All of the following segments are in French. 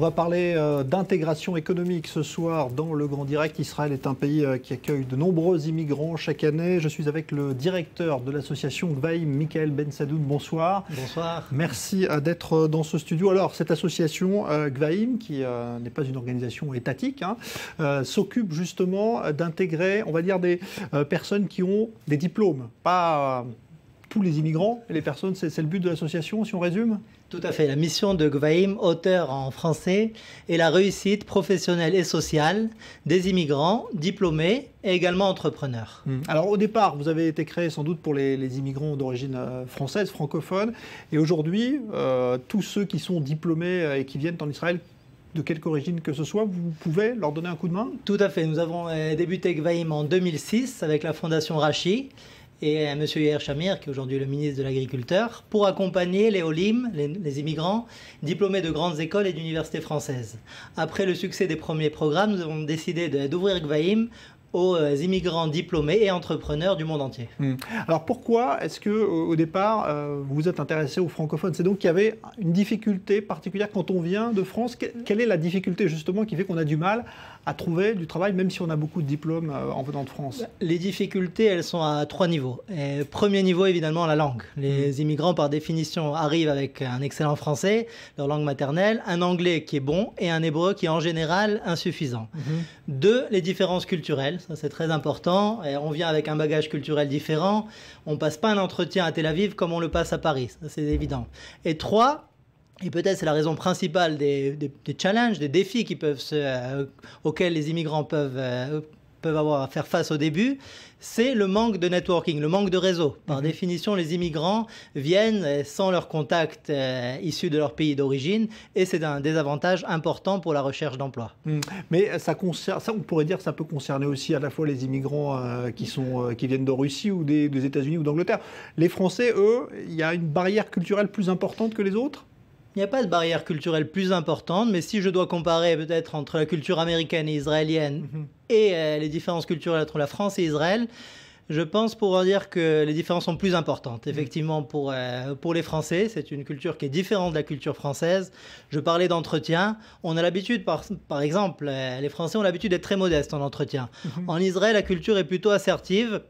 On va parler euh, d'intégration économique ce soir dans le Grand Direct. Israël est un pays euh, qui accueille de nombreux immigrants chaque année. Je suis avec le directeur de l'association Gvaim, Michael Ben Sadoun. Bonsoir. Bonsoir. Merci euh, d'être dans ce studio. Alors, cette association Gvaim, qui n'est pas une organisation étatique, hein, s'occupe justement d'intégrer, on va dire, des personnes qui ont des diplômes, pas tous les immigrants, les personnes, c'est le but de l'association, si on résume tout à fait. La mission de Gvaim, auteur en français, est la réussite professionnelle et sociale des immigrants diplômés et également entrepreneurs. Hum. Alors au départ, vous avez été créé sans doute pour les, immigrants d'origine euh, française, francophone, et aujourd'hui, euh, tous ceux qui sont diplômés euh, et qui viennent en Israël, de quelque origine que ce soit, vous pouvez leur donner un coup de main Tout à fait. Nous avons débuté Gvaim en 2006 avec la fondation Rachi et à M. Yair Chamir, qui est aujourd'hui le ministre de l'Agriculture, pour accompagner les Olim, les, immigrants, diplômés de grandes écoles et d'universités françaises. Après le succès des premiers programmes, nous avons décidé d'ouvrir Gvaim aux euh, immigrants diplômés et entrepreneurs du monde entier. Hmm. Alors pourquoi est-ce que au départ euh, vous vous êtes intéressé aux francophones C'est donc qu'il y avait une difficulté particulière quand on vient de France. quelle est la difficulté justement qui fait qu'on a du mal à trouver du travail, même si on a beaucoup de diplômes euh, en venant de France Les difficultés, elles sont à trois niveaux. premier niveau, évidemment, la langue. Les mm. immigrants, par définition, arrivent avec un excellent français, leur langue maternelle, un anglais qui est bon et un hébreu qui est en général insuffisant. Mm-hmm. Deux, les différences culturelles. Ça, c'est très important. Et on vient avec un bagage culturel différent. On passe pas un entretien à Tel Aviv comme on le passe à Paris. Ça, c'est évident. Et trois, et peut-être c'est la raison principale des, challenges, des défis qui peuvent euh, auxquels les immigrants peuvent, euh, peuvent avoir à faire face au début, c'est le manque de networking, le manque de réseau. Par mhm. définition, les immigrants viennent euh, sans leur contact issu issus de leur pays d'origine et c'est un désavantage important pour la recherche d'emploi. Hmm. Mais ça, ça, on pourrait dire que ça peut concerner aussi à la fois les immigrants qui, sont, qui viennent de Russie ou des, des États-Unis ou d'Angleterre. Les Français, eux, il y a une barrière culturelle plus importante que les autres il n'y a pas de barrière culturelle plus importante, mais si je dois comparer peut-être entre la culture américaine et israélienne mhm. et euh, les différences culturelles entre la France et Israël, je pense pouvoir dire que les différences sont plus importantes. Mhm. Effectivement, pour, euh, pour les Français, c'est une culture qui est différente de la culture française. Je parlais d'entretien. On a l'habitude, par, par, exemple, euh, les Français ont l'habitude d'être très modestes en entretien. Mhm. En Israël, la culture est plutôt assertive.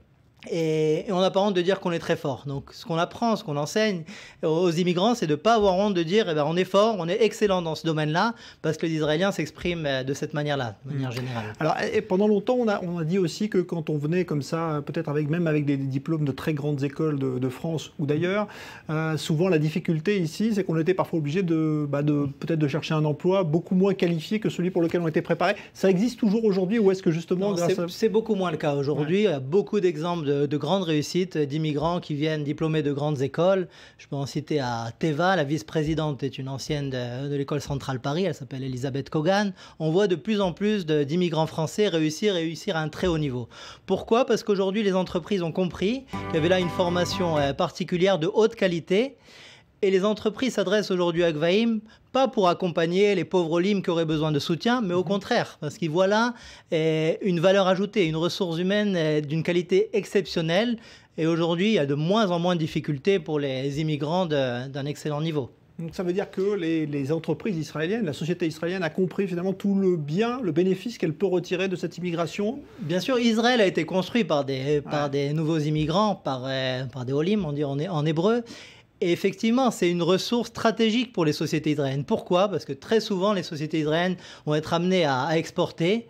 Et, on n'a pas honte de dire qu'on est très fort. Donc, ce qu'on apprend, ce qu'on enseigne aux immigrants, c'est de ne pas avoir honte de dire eh ben, on est fort, on est excellent dans ce domaine-là, parce que les Israéliens s'expriment euh, de cette manière-là, de mm. manière générale. Alors, et pendant longtemps, on a, dit aussi que quand on venait comme ça, peut-être avec, même avec des, diplômes de très grandes écoles de, France ou d'ailleurs, euh, souvent la difficulté ici, c'est qu'on était parfois obligé de, bah, de peut-être de chercher un emploi beaucoup moins qualifié que celui pour lequel on était préparé. Ça existe toujours aujourd'hui, ou est-ce que justement. C'est beaucoup moins le cas aujourd'hui. Il y a beaucoup d'exemples de, grandes réussites d'immigrants qui viennent diplômés de grandes écoles. Je peux en citer à Teva, la vice-présidente est une ancienne de, l'école centrale Paris, elle s'appelle Elisabeth Kogan. On voit de plus en plus d'immigrants français réussir, réussir à un très haut niveau. Pourquoi Parce qu'aujourd'hui, les entreprises ont compris qu'il y avait là une formation euh, particulière de haute qualité. Et les entreprises s'adressent aujourd'hui à Gvaim, pas pour accompagner les pauvres Olim qui auraient besoin de soutien, mais au mhm. contraire, parce qu'ils voient là eh, une valeur ajoutée, une ressource humaine eh, d'une qualité exceptionnelle. Et aujourd'hui, il y a de moins en moins de difficultés pour les immigrants d'un excellent niveau. Donc ça veut dire que les, entreprises israéliennes, la société israélienne a compris finalement tout le bien, le bénéfice qu'elle peut retirer de cette immigration Bien sûr, Israël a été construit par des, par des nouveaux immigrants, par, eh, par des Olim, on dit en hébreu. Et effectivement, c'est une ressource stratégique pour les sociétés israéliennes. Pourquoi Parce que très souvent, les sociétés israéliennes vont être amenées à, exporter.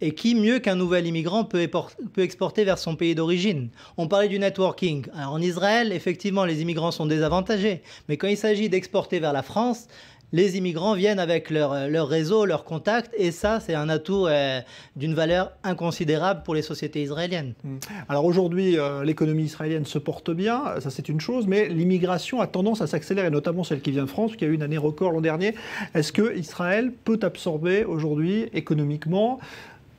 Et qui mieux qu'un nouvel immigrant peut, peut, exporter vers son pays d'origine On parlait du networking. en Israël, effectivement, les immigrants sont désavantagés. Mais quand il s'agit d'exporter vers la France, les immigrants viennent avec leur, euh, leur réseau, leurs contacts, et ça, c'est un atout euh, d'une valeur inconsidérable pour les sociétés israéliennes. Hmm. Alors aujourd'hui, euh, l'économie israélienne se porte bien, ça c'est une chose, mais l'immigration a tendance à s'accélérer, notamment celle qui vient de France, qui a eu une année record l'an dernier. Est-ce que Israël peut absorber aujourd'hui économiquement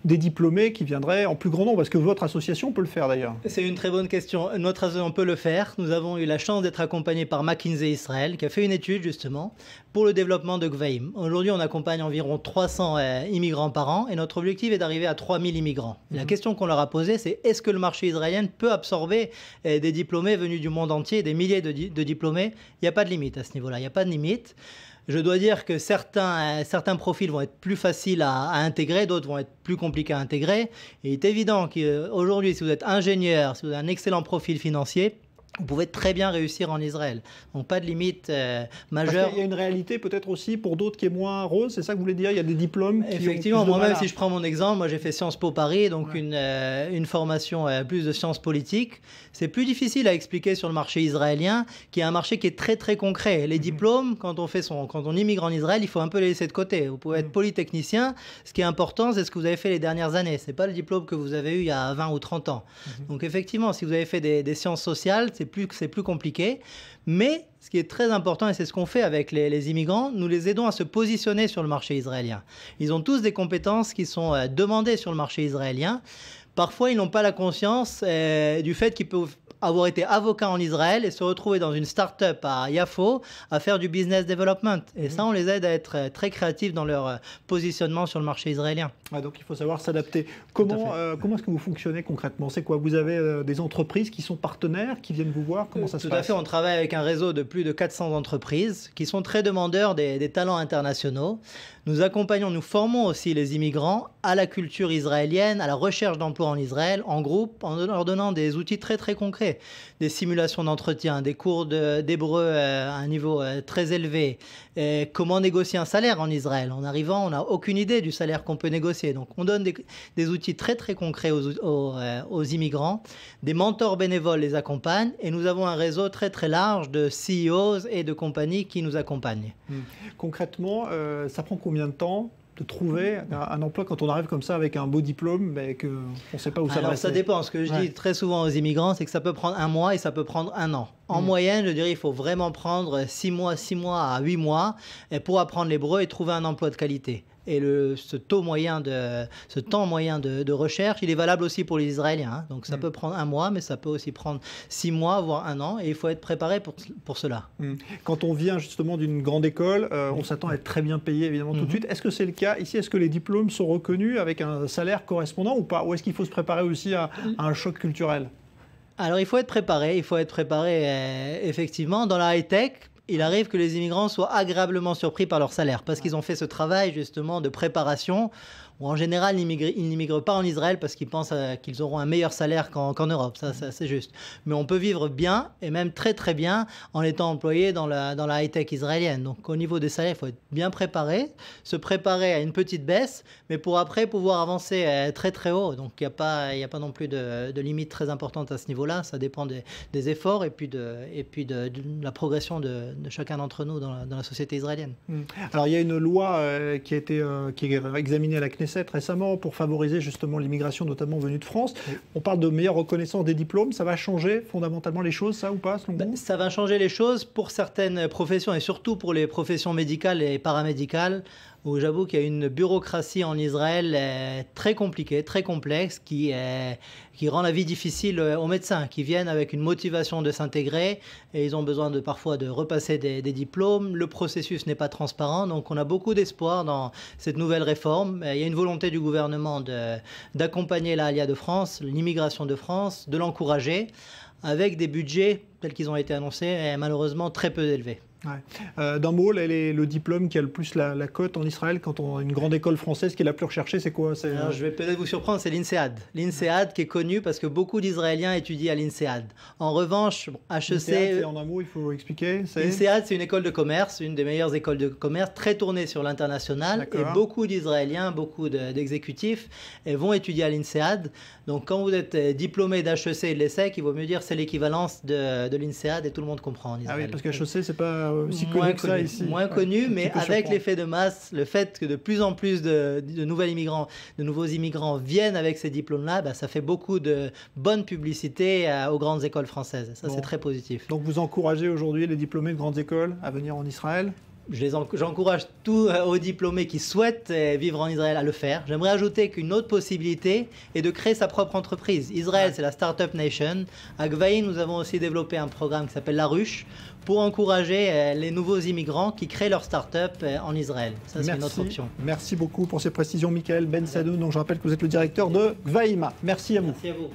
des diplômés qui viendraient en plus grand nombre Parce que votre association peut le faire d'ailleurs. C'est une très bonne question. Notre association peut le faire. Nous avons eu la chance d'être accompagnés par McKinsey Israël, qui a fait une étude justement pour le développement de Gvaim. Aujourd'hui, on accompagne environ 300 euh, immigrants par an et notre objectif est d'arriver à 3000 immigrants. La mhm. question qu'on leur a posée, c'est est-ce que le marché israélien peut absorber euh, des diplômés venus du monde entier, des milliers de, diplômés Il n'y a pas de limite à ce niveau-là, il n'y a pas de limite. Je dois dire que certains, euh, certains profils vont être plus faciles à, intégrer, d'autres vont être plus compliqués à intégrer. il est évident qu'aujourd'hui, si vous êtes ingénieur, si vous avez un excellent profil financier, vous pouvez très bien réussir en Israël. Donc pas de limite euh, majeure. Il y a une réalité peut-être aussi pour d'autres qui est moins rose, c'est ça que vous voulez dire Il y a des diplômes qui Effectivement, moi-même, si je prends mon exemple, moi j'ai fait Sciences Po Paris, donc une, euh, une, formation euh, plus de sciences politiques. C'est plus difficile à expliquer sur le marché israélien, qui est un marché qui est très très concret. Les mhm. diplômes, quand on, fait son, quand on immigre en Israël, il faut un peu les laisser de côté. Vous pouvez être mhm. polytechnicien, ce qui est important, c'est ce que vous avez fait les dernières années. C'est pas le diplôme que vous avez eu il y a 20 ou 30 ans. Mhm. Donc effectivement, si vous avez fait des, des sciences sociales, c'est c'est plus, compliqué. Mais ce qui est très important, et c'est ce qu'on fait avec les, immigrants, nous les aidons à se positionner sur le marché israélien. Ils ont tous des compétences qui sont euh, demandées sur le marché israélien. Parfois, ils n'ont pas la conscience euh, du fait qu'ils peuvent avoir été avocat en Israël et se retrouver dans une start-up à Yafo à faire du business development. Et ça, mm. on les aide à être euh, très créatifs dans leur euh, positionnement sur le marché israélien. donc il faut savoir s'adapter. Comment, euh, comment est-ce que vous fonctionnez concrètement C'est quoi Vous avez des entreprises qui sont partenaires, qui viennent vous voir Comment ça se passe Tout à fait, on travaille avec un réseau de plus de 400 entreprises qui sont très demandeurs des, des talents internationaux. Nous accompagnons, nous formons aussi les immigrants à la culture israélienne, à la recherche d'emploi en Israël, en groupe, en leur donnant des outils très très concrets, des simulations d'entretien, des cours d'hébreu euh, à un niveau euh, très élevé, euh, comment négocier un salaire en Israël. En arrivant, on n'a aucune idée du salaire qu'on peut négocier. Donc on donne des, outils très très concrets aux, immigrants, des mentors bénévoles les accompagnent, et nous avons un réseau très très large de CEOs et de compagnies qui nous accompagnent. Hum. Concrètement, ça prend combien de temps de trouver un, emploi quand on arrive comme ça avec un beau diplôme, mais qu'on ne sait pas où ça va. Ça dépend. Ce que je dis très souvent aux immigrants, c'est que ça peut prendre un mois et ça peut prendre un an. En mm. moyenne, je dirais, il faut vraiment prendre six mois, six mois à 8 mois pour apprendre l'hébreu et trouver un emploi de qualité. Et ce, taux moyen de, ce temps moyen de, recherche, il est valable aussi pour les Israéliens. Hein. Donc ça mm. peut prendre un mois, mais ça peut aussi prendre six mois, voire un an. Et il faut être préparé pour, pour cela. Mm. Quand on vient justement d'une grande école, euh, on s'attend à être très bien payé, évidemment, tout de mm-hmm. suite. Est-ce que c'est le cas ici Est-ce que les diplômes sont reconnus avec un salaire correspondant ou pas Ou est-ce qu'il faut se préparer aussi à, mm. un choc culturel alors il faut être préparé, il faut être préparé euh, effectivement dans la high tech il arrive que les immigrants soient agréablement surpris par leur salaire parce qu'ils ont fait ce travail justement de préparation en général ils n'immigrent pas en Israël parce qu'ils pensent euh, qu'ils auront un meilleur salaire qu'en Europe, ça, c'est juste. Mais on peut vivre bien et même très très bien en étant employé dans la, dans la high-tech israélienne. Donc au niveau des salaires, il faut être bien préparé, se préparer à une petite baisse, mais pour après pouvoir avancer euh, très très haut. Donc il n'y a, pas, a pas non plus de, de limite très importante à ce niveau-là, ça dépend des, efforts et puis de, et puis de, la progression de, chacun d'entre nous dans la, société israélienne. Hmm. Alors il y a une loi euh, qui a été qui est examinée à la CNES récemment pour favoriser justement l'immigration, notamment venue de France. On parle de meilleure reconnaissance des diplômes. Ça va changer fondamentalement les choses, ça ou pas selon ben, vous Ça va changer les choses pour certaines professions et surtout pour les professions médicales et paramédicales où j'avoue qu'il y a une bureaucratie en Israël euh, très compliquée, très complexe, qui, euh, rend la vie difficile euh, aux médecins, qui viennent avec une motivation de s'intégrer, et ils ont besoin de, parfois de repasser des, des diplômes, le processus n'est pas transparent, donc on a beaucoup d'espoir dans cette nouvelle réforme. Il y a une volonté du gouvernement d'accompagner l'ALIA de France, l'immigration de France, de l'encourager avec des budgets celles qu'ils ont été annoncés, est malheureusement très peu élevée. Ouais. Euh, D'un mot, le diplôme qui a le plus la, cote en Israël, quand on a une grande école française qui est la plus recherchée, c'est quoi Je vais peut-être vous surprendre, c'est l'INSEAD. L'INSEAD qui est connu parce que beaucoup d'Israéliens étudient à l'INSEAD. En revanche, HEC. Euh, en un mot, il faut expliquer. L'INSEAD, c'est une école de commerce, une des meilleures écoles de commerce, très tournée sur l'international. Et beaucoup d'Israéliens, beaucoup d'exécutifs eh, vont étudier à l'INSEAD. Donc quand vous êtes euh, diplômé d'HEC et de l'ESSEC, il vaut mieux dire c'est l'équivalence de, de l'INSEAD et tout le monde comprend Ah oui, parce c'est pas aussi connu que ça ici. Moins connu, mais avec l'effet de masse, le fait que de plus en plus de, nouveaux immigrants, de nouveaux immigrants viennent avec ces diplômes-là, bah, ça fait beaucoup de bonne publicité aux grandes écoles françaises. Ça, c'est très positif. Donc, vous encouragez aujourd'hui les diplômés de grandes écoles à venir en Israël j'encourage tous euh, aux diplômés qui souhaitent euh, vivre en Israël à le faire. J'aimerais ajouter qu'une autre possibilité est de créer sa propre entreprise. Israël, c'est la Startup Nation. À Gvaï, nous avons aussi développé un programme qui s'appelle La Ruche pour encourager euh, les nouveaux immigrants qui créent leur startup en Israël. Ça, c'est une option. Merci beaucoup pour ces précisions, Michael Ben Sadou. Donc, je rappelle que vous êtes le directeur de Gvaïma. Merci à vous. Merci à vous.